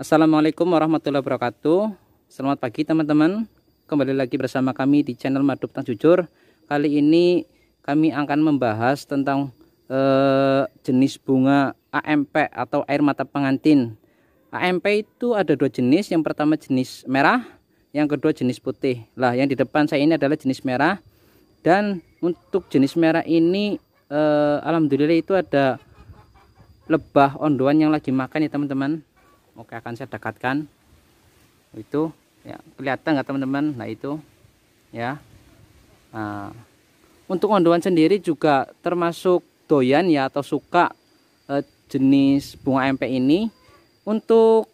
Assalamualaikum warahmatullahi wabarakatuh Selamat pagi teman-teman Kembali lagi bersama kami di channel Madu Tang Jujur Kali ini kami akan membahas tentang eh, jenis bunga AMP atau air mata pengantin AMP itu ada dua jenis Yang pertama jenis merah Yang kedua jenis putih Lah yang di depan saya ini adalah jenis merah Dan untuk jenis merah ini eh, Alhamdulillah itu ada lebah onduan yang lagi makan ya teman-teman oke akan saya dekatkan itu ya kelihatan nggak teman-teman nah itu ya nah, untuk onduan sendiri juga termasuk doyan ya atau suka eh, jenis bunga AMP ini untuk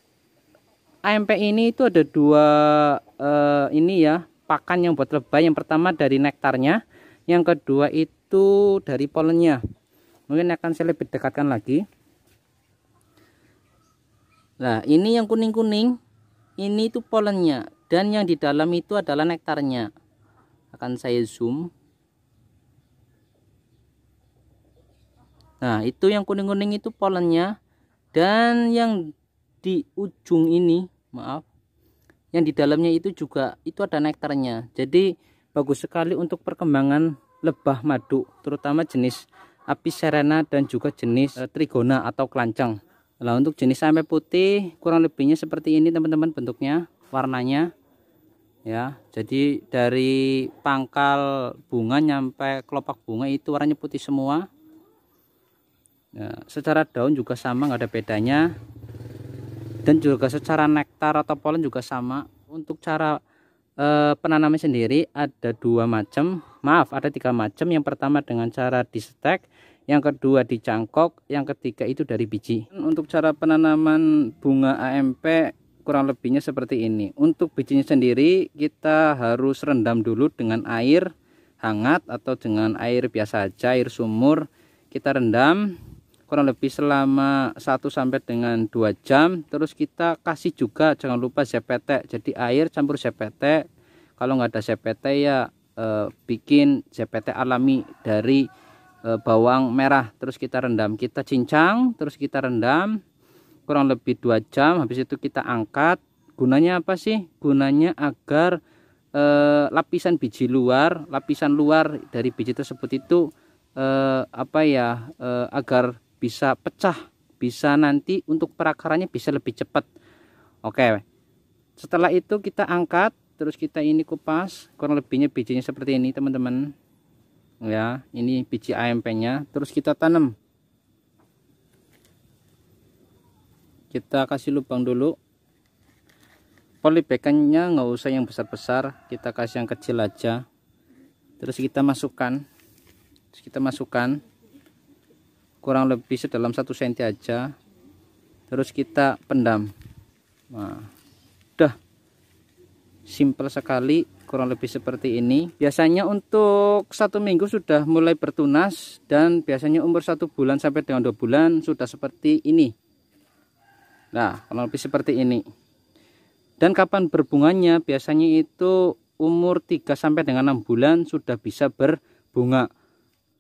AMP ini itu ada dua eh, ini ya pakan yang buat lebah yang pertama dari nektarnya yang kedua itu dari polennya mungkin akan saya lebih dekatkan lagi Nah, ini yang kuning-kuning, ini itu polennya dan yang di dalam itu adalah nektarnya. Akan saya zoom. Nah, itu yang kuning-kuning itu polennya dan yang di ujung ini, maaf. Yang di dalamnya itu juga itu ada nektarnya. Jadi bagus sekali untuk perkembangan lebah madu, terutama jenis api serena dan juga jenis eh, trigona atau kelancang. Nah untuk jenis sampai putih kurang lebihnya seperti ini teman-teman bentuknya warnanya ya jadi dari pangkal bunga sampai kelopak bunga itu warnanya putih semua ya, secara daun juga sama nggak ada bedanya dan juga secara nektar atau polen juga sama untuk cara e, eh, penanaman sendiri ada dua macam maaf ada tiga macam yang pertama dengan cara di stek yang kedua di cangkok, yang ketiga itu dari biji. Untuk cara penanaman bunga AMP kurang lebihnya seperti ini. Untuk bijinya sendiri kita harus rendam dulu dengan air hangat atau dengan air biasa aja, air sumur. Kita rendam kurang lebih selama 1 sampai dengan 2 jam terus kita kasih juga jangan lupa CPT jadi air campur CPT kalau nggak ada CPT ya eh, bikin CPT alami dari Eh, bawang merah terus kita rendam kita cincang terus kita rendam kurang lebih dua jam habis itu kita angkat gunanya apa sih gunanya agar e, lapisan biji luar lapisan luar dari biji tersebut itu e, apa ya e, agar bisa pecah bisa nanti untuk perakarannya bisa lebih cepat oke setelah itu kita angkat terus kita ini kupas kurang lebihnya bijinya seperti ini teman-teman ya ini biji AMP nya terus kita tanam kita kasih lubang dulu polibekannya nggak usah yang besar-besar kita kasih yang kecil aja terus kita masukkan terus kita masukkan kurang lebih sedalam satu senti aja terus kita pendam nah udah simple sekali kurang lebih seperti ini biasanya untuk satu minggu sudah mulai bertunas dan biasanya umur satu bulan sampai dengan dua bulan sudah seperti ini nah kurang lebih seperti ini dan kapan berbunganya biasanya itu umur 3 sampai dengan enam bulan sudah bisa berbunga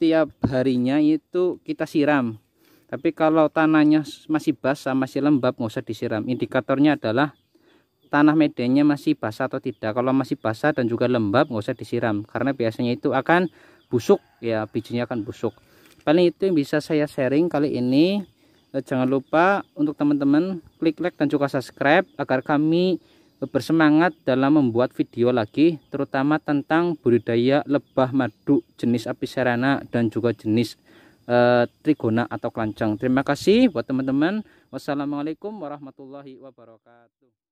tiap harinya itu kita siram tapi kalau tanahnya masih basah masih lembab nggak usah disiram indikatornya adalah tanah medennya masih basah atau tidak kalau masih basah dan juga lembab nggak usah disiram karena biasanya itu akan busuk ya bijinya akan busuk paling itu yang bisa saya sharing kali ini eh, jangan lupa untuk teman-teman klik like dan juga subscribe agar kami bersemangat dalam membuat video lagi terutama tentang budidaya lebah madu jenis apicerana dan juga jenis eh, trigona atau kelancang terima kasih buat teman-teman wassalamualaikum warahmatullahi wabarakatuh